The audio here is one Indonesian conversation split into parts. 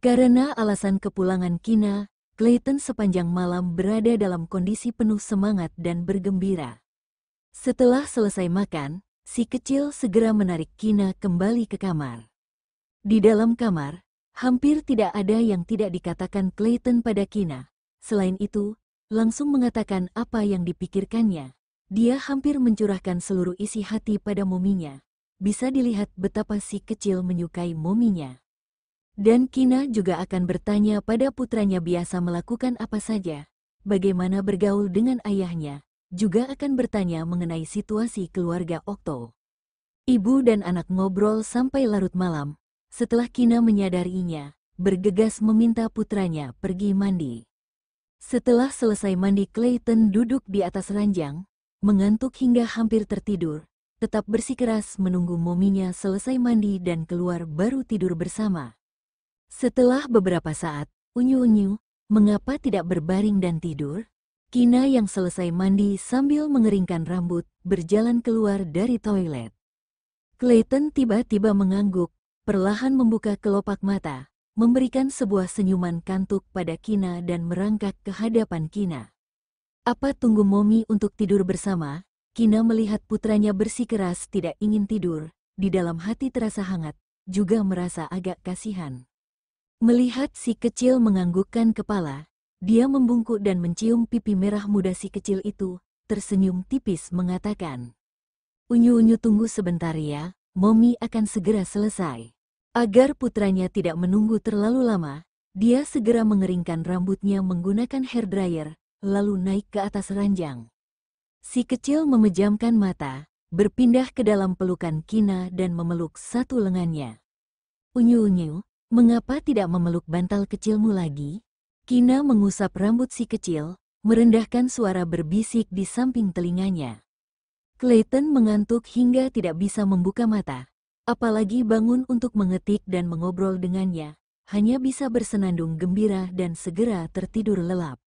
Karena alasan kepulangan Kina, Clayton sepanjang malam berada dalam kondisi penuh semangat dan bergembira. Setelah selesai makan, si kecil segera menarik Kina kembali ke kamar. Di dalam kamar, hampir tidak ada yang tidak dikatakan Clayton pada Kina. Selain itu, langsung mengatakan apa yang dipikirkannya. Dia hampir mencurahkan seluruh isi hati pada mominya. Bisa dilihat betapa si kecil menyukai mominya. Dan Kina juga akan bertanya pada putranya biasa melakukan apa saja, bagaimana bergaul dengan ayahnya, juga akan bertanya mengenai situasi keluarga Okto. Ibu dan anak ngobrol sampai larut malam, setelah Kina menyadarinya, bergegas meminta putranya pergi mandi. Setelah selesai mandi Clayton duduk di atas ranjang, mengantuk hingga hampir tertidur, tetap bersikeras menunggu mominya selesai mandi dan keluar baru tidur bersama. Setelah beberapa saat, unyu-unyu, mengapa tidak berbaring dan tidur? Kina yang selesai mandi sambil mengeringkan rambut, berjalan keluar dari toilet. Clayton tiba-tiba mengangguk, perlahan membuka kelopak mata, memberikan sebuah senyuman kantuk pada Kina dan merangkak ke hadapan Kina. Apa tunggu Momi untuk tidur bersama? Kina melihat putranya bersikeras tidak ingin tidur, di dalam hati terasa hangat, juga merasa agak kasihan. Melihat si kecil menganggukkan kepala, dia membungkuk dan mencium pipi merah muda si kecil itu, tersenyum tipis mengatakan. Unyu-unyu tunggu sebentar ya, Momi akan segera selesai. Agar putranya tidak menunggu terlalu lama, dia segera mengeringkan rambutnya menggunakan hair dryer, lalu naik ke atas ranjang. Si kecil memejamkan mata, berpindah ke dalam pelukan Kina dan memeluk satu lengannya. Unyu-unyu, Mengapa tidak memeluk bantal kecilmu lagi? Kina mengusap rambut si kecil, merendahkan suara berbisik di samping telinganya. Clayton mengantuk hingga tidak bisa membuka mata. Apalagi bangun untuk mengetik dan mengobrol dengannya, hanya bisa bersenandung gembira dan segera tertidur lelap.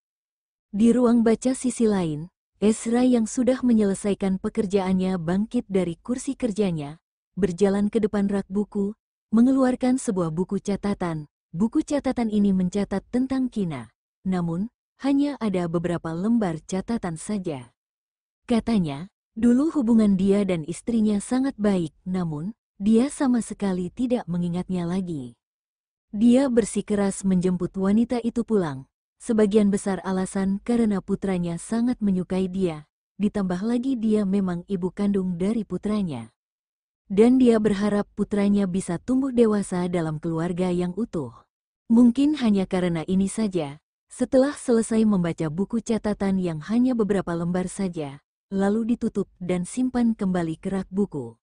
Di ruang baca sisi lain, Ezra yang sudah menyelesaikan pekerjaannya bangkit dari kursi kerjanya, berjalan ke depan rak buku, mengeluarkan sebuah buku catatan. Buku catatan ini mencatat tentang Kina, namun hanya ada beberapa lembar catatan saja. Katanya, dulu hubungan dia dan istrinya sangat baik, namun dia sama sekali tidak mengingatnya lagi. Dia bersikeras menjemput wanita itu pulang. Sebagian besar alasan karena putranya sangat menyukai dia, ditambah lagi dia memang ibu kandung dari putranya dan dia berharap putranya bisa tumbuh dewasa dalam keluarga yang utuh. Mungkin hanya karena ini saja, setelah selesai membaca buku catatan yang hanya beberapa lembar saja, lalu ditutup dan simpan kembali ke rak buku.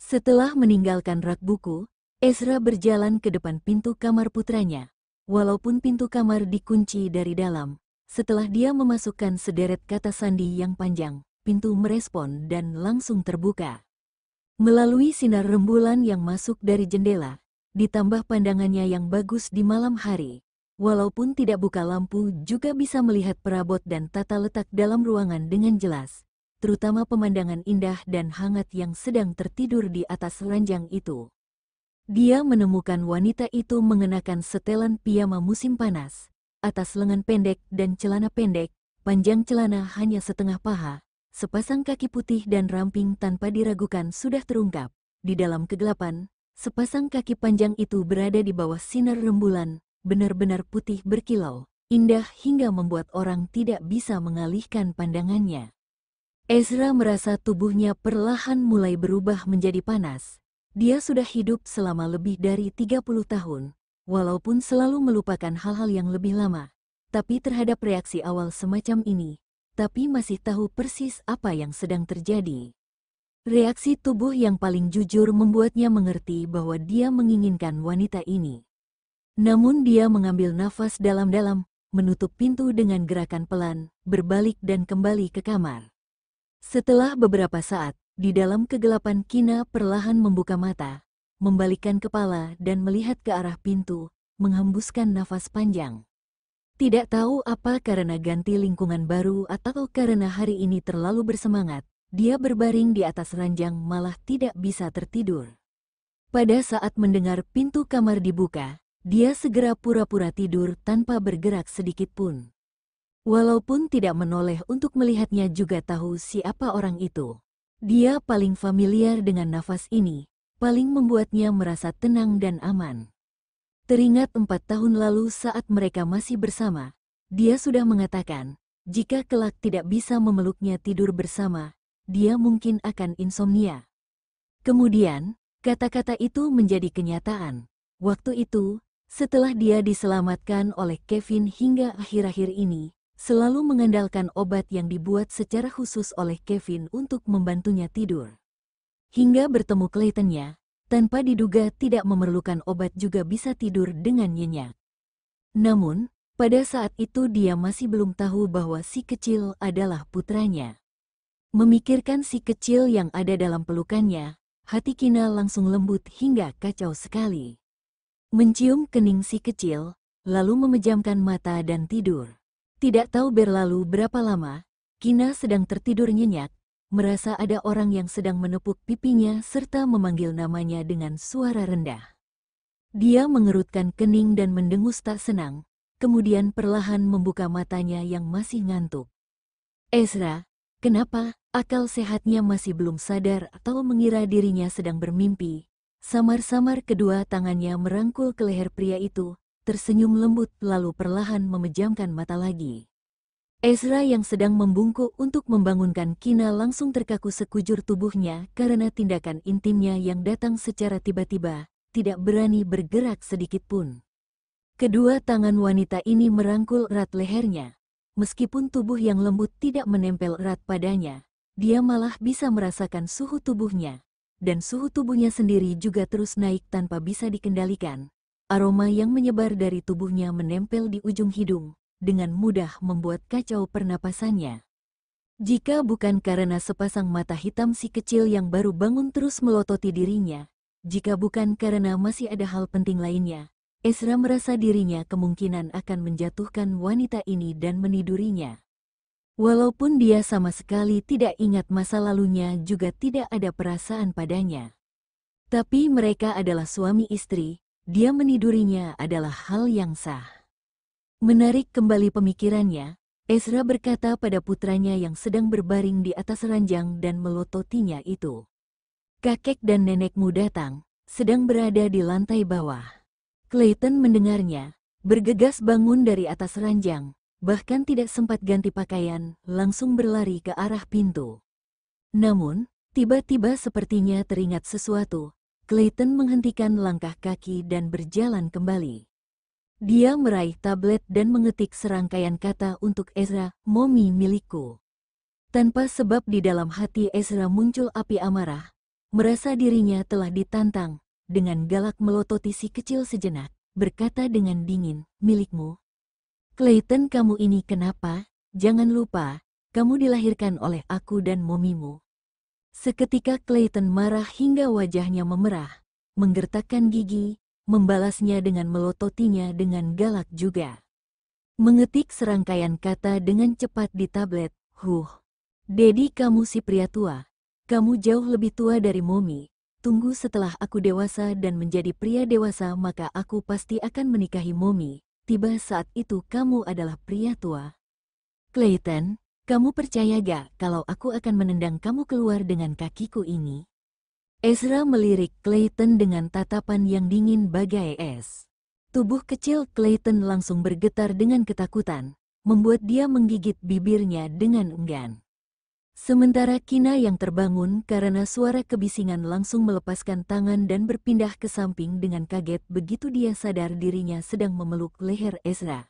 Setelah meninggalkan rak buku, Ezra berjalan ke depan pintu kamar putranya. Walaupun pintu kamar dikunci dari dalam, setelah dia memasukkan sederet kata sandi yang panjang, pintu merespon dan langsung terbuka. Melalui sinar rembulan yang masuk dari jendela, ditambah pandangannya yang bagus di malam hari, walaupun tidak buka lampu juga bisa melihat perabot dan tata letak dalam ruangan dengan jelas, terutama pemandangan indah dan hangat yang sedang tertidur di atas ranjang itu. Dia menemukan wanita itu mengenakan setelan piyama musim panas, atas lengan pendek dan celana pendek, panjang celana hanya setengah paha, sepasang kaki putih dan ramping tanpa diragukan sudah terungkap. Di dalam kegelapan, sepasang kaki panjang itu berada di bawah sinar rembulan, benar-benar putih berkilau, indah hingga membuat orang tidak bisa mengalihkan pandangannya. Ezra merasa tubuhnya perlahan mulai berubah menjadi panas. Dia sudah hidup selama lebih dari 30 tahun, walaupun selalu melupakan hal-hal yang lebih lama. Tapi terhadap reaksi awal semacam ini, tapi masih tahu persis apa yang sedang terjadi. Reaksi tubuh yang paling jujur membuatnya mengerti bahwa dia menginginkan wanita ini. Namun dia mengambil nafas dalam-dalam, menutup pintu dengan gerakan pelan, berbalik dan kembali ke kamar. Setelah beberapa saat, di dalam kegelapan Kina perlahan membuka mata, membalikkan kepala dan melihat ke arah pintu, menghembuskan nafas panjang. Tidak tahu apa karena ganti lingkungan baru atau karena hari ini terlalu bersemangat, dia berbaring di atas ranjang malah tidak bisa tertidur. Pada saat mendengar pintu kamar dibuka, dia segera pura-pura tidur tanpa bergerak sedikit pun. Walaupun tidak menoleh untuk melihatnya juga tahu siapa orang itu. Dia paling familiar dengan nafas ini, paling membuatnya merasa tenang dan aman. Teringat empat tahun lalu saat mereka masih bersama, dia sudah mengatakan, jika kelak tidak bisa memeluknya tidur bersama, dia mungkin akan insomnia. Kemudian, kata-kata itu menjadi kenyataan. Waktu itu, setelah dia diselamatkan oleh Kevin hingga akhir-akhir ini, selalu mengandalkan obat yang dibuat secara khusus oleh Kevin untuk membantunya tidur. Hingga bertemu Claytonnya, tanpa diduga tidak memerlukan obat juga bisa tidur dengan nyenyak. Namun, pada saat itu dia masih belum tahu bahwa si kecil adalah putranya. Memikirkan si kecil yang ada dalam pelukannya, hati Kina langsung lembut hingga kacau sekali. Mencium kening si kecil, lalu memejamkan mata dan tidur. Tidak tahu berlalu berapa lama, Kina sedang tertidur nyenyak merasa ada orang yang sedang menepuk pipinya serta memanggil namanya dengan suara rendah. Dia mengerutkan kening dan mendengus tak senang, kemudian perlahan membuka matanya yang masih ngantuk. Ezra, kenapa akal sehatnya masih belum sadar atau mengira dirinya sedang bermimpi? Samar-samar kedua tangannya merangkul ke leher pria itu, tersenyum lembut lalu perlahan memejamkan mata lagi. Ezra yang sedang membungkuk untuk membangunkan Kina langsung terkaku sekujur tubuhnya karena tindakan intimnya yang datang secara tiba-tiba, tidak berani bergerak sedikit pun. Kedua tangan wanita ini merangkul erat lehernya. Meskipun tubuh yang lembut tidak menempel erat padanya, dia malah bisa merasakan suhu tubuhnya. Dan suhu tubuhnya sendiri juga terus naik tanpa bisa dikendalikan. Aroma yang menyebar dari tubuhnya menempel di ujung hidung, dengan mudah membuat kacau pernapasannya. Jika bukan karena sepasang mata hitam si kecil yang baru bangun terus melototi dirinya, jika bukan karena masih ada hal penting lainnya, Ezra merasa dirinya kemungkinan akan menjatuhkan wanita ini dan menidurinya. Walaupun dia sama sekali tidak ingat masa lalunya juga tidak ada perasaan padanya. Tapi mereka adalah suami istri, dia menidurinya adalah hal yang sah. Menarik kembali pemikirannya, Ezra berkata pada putranya yang sedang berbaring di atas ranjang dan melototinya itu. Kakek dan nenekmu datang, sedang berada di lantai bawah. Clayton mendengarnya, bergegas bangun dari atas ranjang, bahkan tidak sempat ganti pakaian, langsung berlari ke arah pintu. Namun, tiba-tiba sepertinya teringat sesuatu, Clayton menghentikan langkah kaki dan berjalan kembali. Dia meraih tablet dan mengetik serangkaian kata untuk Ezra, Momi milikku. Tanpa sebab di dalam hati Ezra muncul api amarah, merasa dirinya telah ditantang, dengan galak melototi si kecil sejenak, berkata dengan dingin, milikmu. Clayton kamu ini kenapa? Jangan lupa, kamu dilahirkan oleh aku dan momimu. Seketika Clayton marah hingga wajahnya memerah, menggertakkan gigi, membalasnya dengan melototinya dengan galak juga. Mengetik serangkaian kata dengan cepat di tablet, huh. Dedi kamu si pria tua. Kamu jauh lebih tua dari Momi. Tunggu setelah aku dewasa dan menjadi pria dewasa maka aku pasti akan menikahi Momi. Tiba saat itu kamu adalah pria tua. Clayton, kamu percaya gak kalau aku akan menendang kamu keluar dengan kakiku ini? Ezra melirik Clayton dengan tatapan yang dingin bagai es. Tubuh kecil Clayton langsung bergetar dengan ketakutan, membuat dia menggigit bibirnya dengan enggan. Sementara Kina yang terbangun karena suara kebisingan langsung melepaskan tangan dan berpindah ke samping dengan kaget begitu dia sadar dirinya sedang memeluk leher Ezra.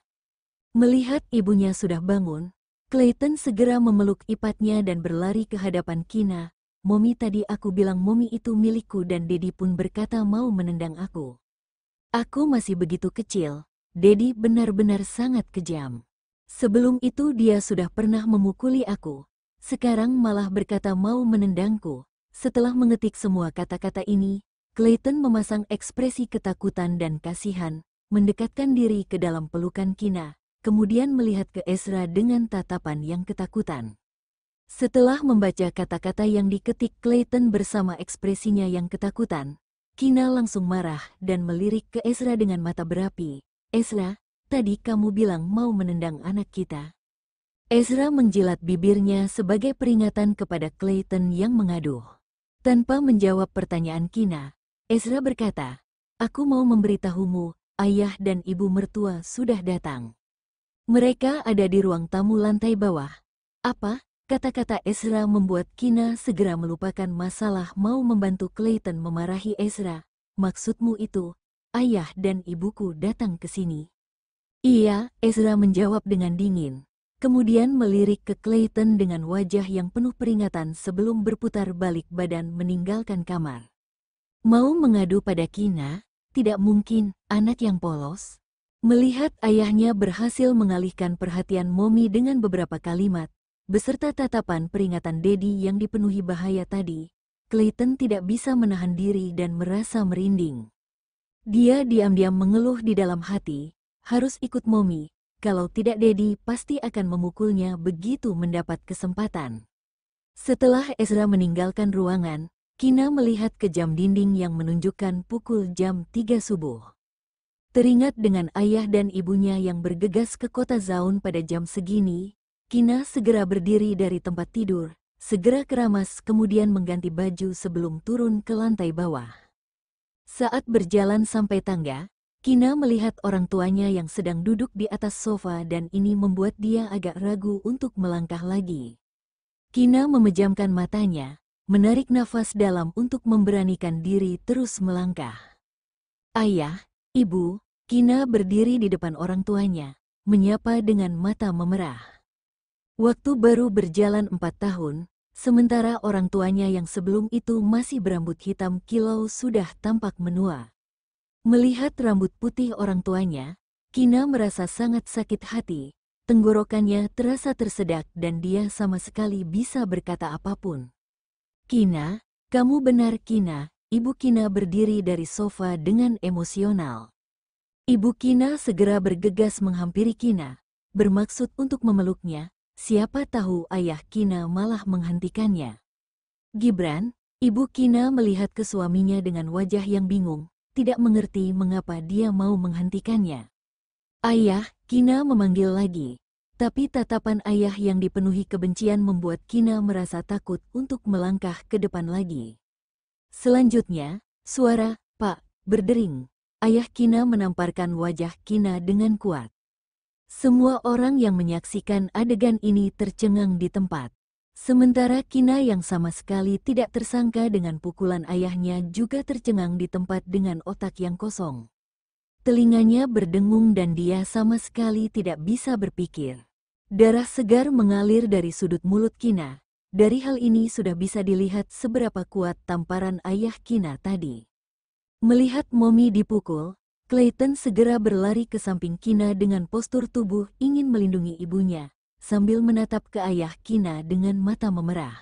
Melihat ibunya sudah bangun, Clayton segera memeluk ipatnya dan berlari ke hadapan Kina, Momi tadi aku bilang Momi itu milikku dan Dedi pun berkata mau menendang aku. Aku masih begitu kecil, Dedi benar-benar sangat kejam. Sebelum itu dia sudah pernah memukuli aku, sekarang malah berkata mau menendangku. Setelah mengetik semua kata-kata ini, Clayton memasang ekspresi ketakutan dan kasihan, mendekatkan diri ke dalam pelukan Kina, kemudian melihat ke Ezra dengan tatapan yang ketakutan. Setelah membaca kata-kata yang diketik Clayton bersama ekspresinya yang ketakutan, Kina langsung marah dan melirik ke Ezra dengan mata berapi. Ezra, tadi kamu bilang mau menendang anak kita. Ezra menjilat bibirnya sebagai peringatan kepada Clayton yang mengaduh. Tanpa menjawab pertanyaan Kina, Ezra berkata, Aku mau memberitahumu, ayah dan ibu mertua sudah datang. Mereka ada di ruang tamu lantai bawah. Apa? Kata-kata Ezra membuat Kina segera melupakan masalah mau membantu Clayton memarahi Ezra. Maksudmu itu, ayah dan ibuku datang ke sini. Iya, Ezra menjawab dengan dingin. Kemudian melirik ke Clayton dengan wajah yang penuh peringatan sebelum berputar balik badan meninggalkan kamar. Mau mengadu pada Kina? Tidak mungkin, anak yang polos. Melihat ayahnya berhasil mengalihkan perhatian Momi dengan beberapa kalimat, Beserta tatapan peringatan Dedi yang dipenuhi bahaya tadi, Clayton tidak bisa menahan diri dan merasa merinding. Dia diam-diam mengeluh di dalam hati, harus ikut Momi, kalau tidak Dedi pasti akan memukulnya begitu mendapat kesempatan. Setelah Ezra meninggalkan ruangan, Kina melihat ke jam dinding yang menunjukkan pukul jam 3 subuh. Teringat dengan ayah dan ibunya yang bergegas ke kota Zaun pada jam segini, Kina segera berdiri dari tempat tidur, segera keramas kemudian mengganti baju sebelum turun ke lantai bawah. Saat berjalan sampai tangga, Kina melihat orang tuanya yang sedang duduk di atas sofa dan ini membuat dia agak ragu untuk melangkah lagi. Kina memejamkan matanya, menarik nafas dalam untuk memberanikan diri terus melangkah. Ayah, ibu, Kina berdiri di depan orang tuanya, menyapa dengan mata memerah. Waktu baru berjalan empat tahun, sementara orang tuanya yang sebelum itu masih berambut hitam kilau sudah tampak menua. Melihat rambut putih orang tuanya, Kina merasa sangat sakit hati, tenggorokannya terasa tersedak dan dia sama sekali bisa berkata apapun. Kina, kamu benar Kina, Ibu Kina berdiri dari sofa dengan emosional. Ibu Kina segera bergegas menghampiri Kina, bermaksud untuk memeluknya, Siapa tahu ayah Kina malah menghentikannya. Gibran, ibu Kina melihat ke suaminya dengan wajah yang bingung, tidak mengerti mengapa dia mau menghentikannya. Ayah, Kina memanggil lagi. Tapi tatapan ayah yang dipenuhi kebencian membuat Kina merasa takut untuk melangkah ke depan lagi. Selanjutnya, suara, Pak, berdering. Ayah Kina menamparkan wajah Kina dengan kuat. Semua orang yang menyaksikan adegan ini tercengang di tempat. Sementara Kina yang sama sekali tidak tersangka dengan pukulan ayahnya juga tercengang di tempat dengan otak yang kosong. Telinganya berdengung dan dia sama sekali tidak bisa berpikir. Darah segar mengalir dari sudut mulut Kina. Dari hal ini sudah bisa dilihat seberapa kuat tamparan ayah Kina tadi. Melihat Momi dipukul, Clayton segera berlari ke samping Kina dengan postur tubuh ingin melindungi ibunya, sambil menatap ke ayah Kina dengan mata memerah.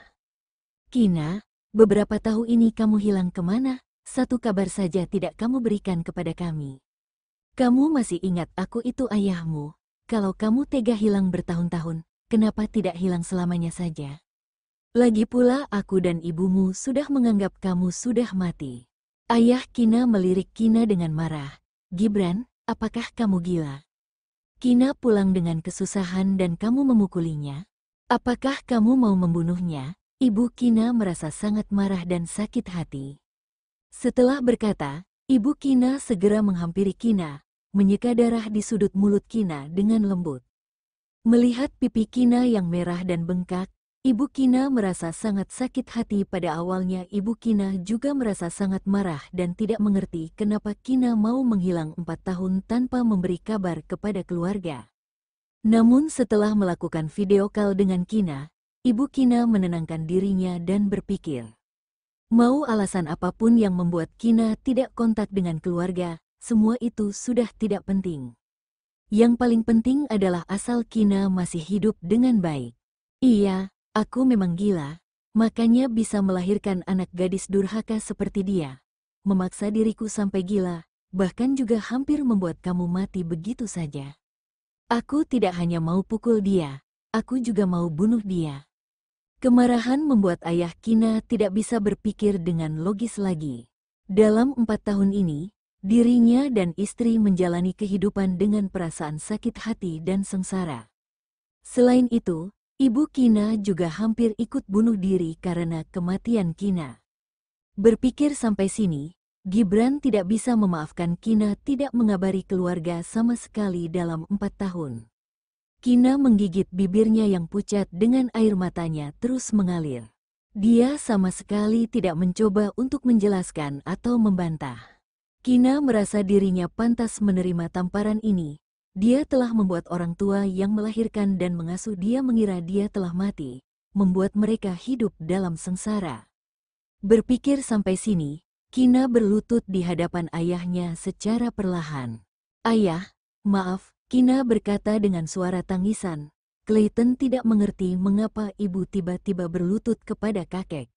Kina, beberapa tahun ini kamu hilang kemana? Satu kabar saja tidak kamu berikan kepada kami. Kamu masih ingat aku itu ayahmu? Kalau kamu tega hilang bertahun-tahun, kenapa tidak hilang selamanya saja? Lagi pula aku dan ibumu sudah menganggap kamu sudah mati. Ayah Kina melirik Kina dengan marah, Gibran, apakah kamu gila? Kina pulang dengan kesusahan dan kamu memukulinya. Apakah kamu mau membunuhnya? Ibu Kina merasa sangat marah dan sakit hati. Setelah berkata, Ibu Kina segera menghampiri Kina, menyeka darah di sudut mulut Kina dengan lembut. Melihat pipi Kina yang merah dan bengkak, Ibu Kina merasa sangat sakit hati pada awalnya Ibu Kina juga merasa sangat marah dan tidak mengerti kenapa Kina mau menghilang empat tahun tanpa memberi kabar kepada keluarga. Namun setelah melakukan video call dengan Kina, Ibu Kina menenangkan dirinya dan berpikir. Mau alasan apapun yang membuat Kina tidak kontak dengan keluarga, semua itu sudah tidak penting. Yang paling penting adalah asal Kina masih hidup dengan baik. Iya, Aku memang gila, makanya bisa melahirkan anak gadis durhaka seperti dia. Memaksa diriku sampai gila, bahkan juga hampir membuat kamu mati begitu saja. Aku tidak hanya mau pukul dia, aku juga mau bunuh dia. Kemarahan membuat ayah Kina tidak bisa berpikir dengan logis lagi. Dalam empat tahun ini, dirinya dan istri menjalani kehidupan dengan perasaan sakit hati dan sengsara. Selain itu, Ibu Kina juga hampir ikut bunuh diri karena kematian Kina. Berpikir sampai sini, Gibran tidak bisa memaafkan Kina tidak mengabari keluarga sama sekali dalam empat tahun. Kina menggigit bibirnya yang pucat dengan air matanya terus mengalir. Dia sama sekali tidak mencoba untuk menjelaskan atau membantah. Kina merasa dirinya pantas menerima tamparan ini, dia telah membuat orang tua yang melahirkan dan mengasuh dia mengira dia telah mati, membuat mereka hidup dalam sengsara. Berpikir sampai sini, Kina berlutut di hadapan ayahnya secara perlahan. Ayah, maaf, Kina berkata dengan suara tangisan. Clayton tidak mengerti mengapa ibu tiba-tiba berlutut kepada kakek.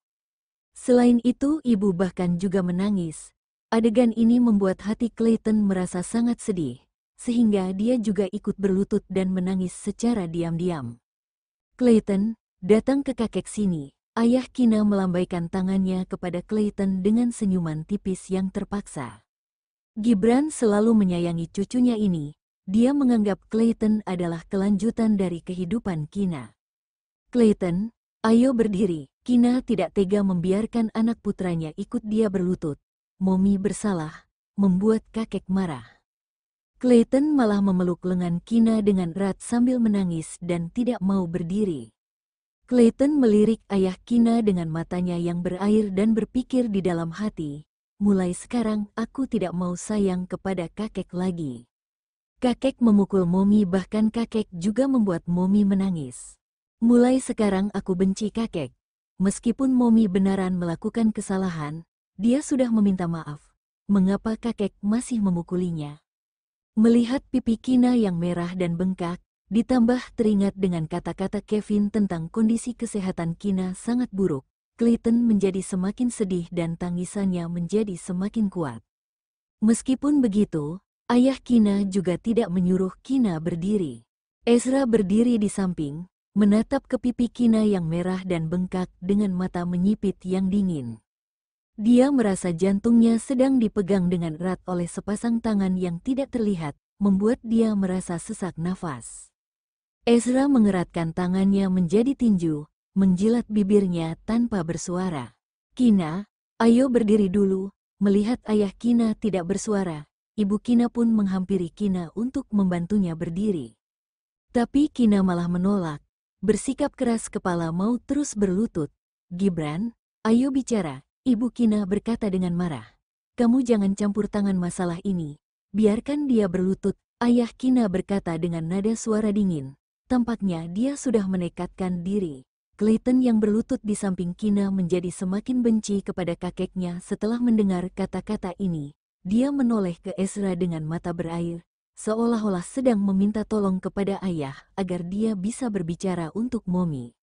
Selain itu, ibu bahkan juga menangis. Adegan ini membuat hati Clayton merasa sangat sedih sehingga dia juga ikut berlutut dan menangis secara diam-diam. Clayton, datang ke kakek sini. Ayah Kina melambaikan tangannya kepada Clayton dengan senyuman tipis yang terpaksa. Gibran selalu menyayangi cucunya ini. Dia menganggap Clayton adalah kelanjutan dari kehidupan Kina. Clayton, ayo berdiri. Kina tidak tega membiarkan anak putranya ikut dia berlutut. Momi bersalah, membuat kakek marah. Clayton malah memeluk lengan Kina dengan erat sambil menangis dan tidak mau berdiri. Clayton melirik ayah Kina dengan matanya yang berair dan berpikir di dalam hati, mulai sekarang aku tidak mau sayang kepada kakek lagi. Kakek memukul Momi bahkan kakek juga membuat Momi menangis. Mulai sekarang aku benci kakek. Meskipun Momi benaran melakukan kesalahan, dia sudah meminta maaf. Mengapa kakek masih memukulinya? Melihat pipi Kina yang merah dan bengkak, ditambah teringat dengan kata-kata Kevin tentang kondisi kesehatan Kina sangat buruk, Clayton menjadi semakin sedih dan tangisannya menjadi semakin kuat. Meskipun begitu, ayah Kina juga tidak menyuruh Kina berdiri. Ezra berdiri di samping, menatap ke pipi Kina yang merah dan bengkak dengan mata menyipit yang dingin. Dia merasa jantungnya sedang dipegang dengan erat oleh sepasang tangan yang tidak terlihat, membuat dia merasa sesak nafas. Ezra mengeratkan tangannya menjadi tinju, menjilat bibirnya tanpa bersuara. Kina, ayo berdiri dulu, melihat ayah Kina tidak bersuara, ibu Kina pun menghampiri Kina untuk membantunya berdiri. Tapi Kina malah menolak, bersikap keras kepala mau terus berlutut. Gibran, ayo bicara, Ibu Kina berkata dengan marah. Kamu jangan campur tangan masalah ini. Biarkan dia berlutut, ayah Kina berkata dengan nada suara dingin. Tampaknya dia sudah menekatkan diri. Clayton yang berlutut di samping Kina menjadi semakin benci kepada kakeknya setelah mendengar kata-kata ini. Dia menoleh ke Ezra dengan mata berair, seolah-olah sedang meminta tolong kepada ayah agar dia bisa berbicara untuk Momi.